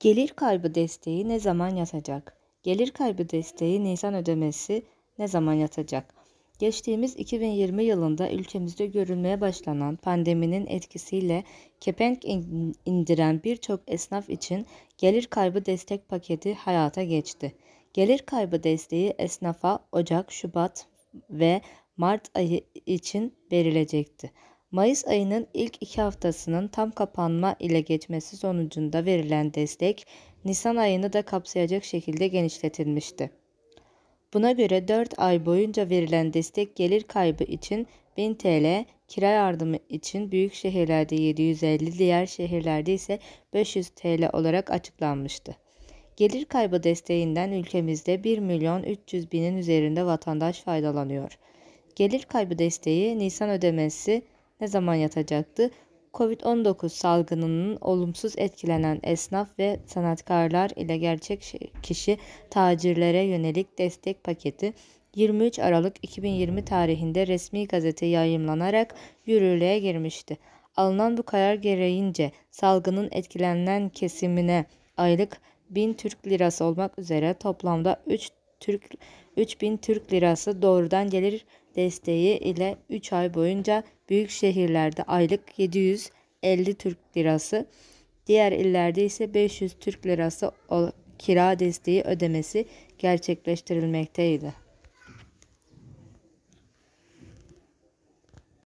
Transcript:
Gelir kaybı desteği ne zaman yatacak? Gelir kaybı desteği Nisan ödemesi ne zaman yatacak? Geçtiğimiz 2020 yılında ülkemizde görülmeye başlanan pandeminin etkisiyle kepenk indiren birçok esnaf için gelir kaybı destek paketi hayata geçti. Gelir kaybı desteği esnafa Ocak, Şubat ve Mart ayı için verilecekti. Mayıs ayının ilk iki haftasının tam kapanma ile geçmesi sonucunda verilen destek Nisan ayını da kapsayacak şekilde genişletilmişti. Buna göre 4 ay boyunca verilen destek gelir kaybı için 1000 TL, kira yardımı için büyük şehirlerde 750, diğer şehirlerde ise 500 TL olarak açıklanmıştı. Gelir kaybı desteğinden ülkemizde 1 milyon 300 binin üzerinde vatandaş faydalanıyor. Gelir kaybı desteği Nisan ödemesi ne zaman yatacaktı? Covid-19 salgınının olumsuz etkilenen esnaf ve sanatkarlar ile gerçek kişi tacirlere yönelik destek paketi 23 Aralık 2020 tarihinde resmi gazete yayımlanarak yürürlüğe girmişti. Alınan bu karar gereğince salgının etkilenen kesimine aylık 1000 Türk lirası olmak üzere toplamda 3 Türk 3000 Türk lirası doğrudan gelir desteği ile 3 ay boyunca büyük şehirlerde aylık 750 Türk lirası, diğer illerde ise 500 Türk lirası kira desteği ödemesi gerçekleştirilmekteydi.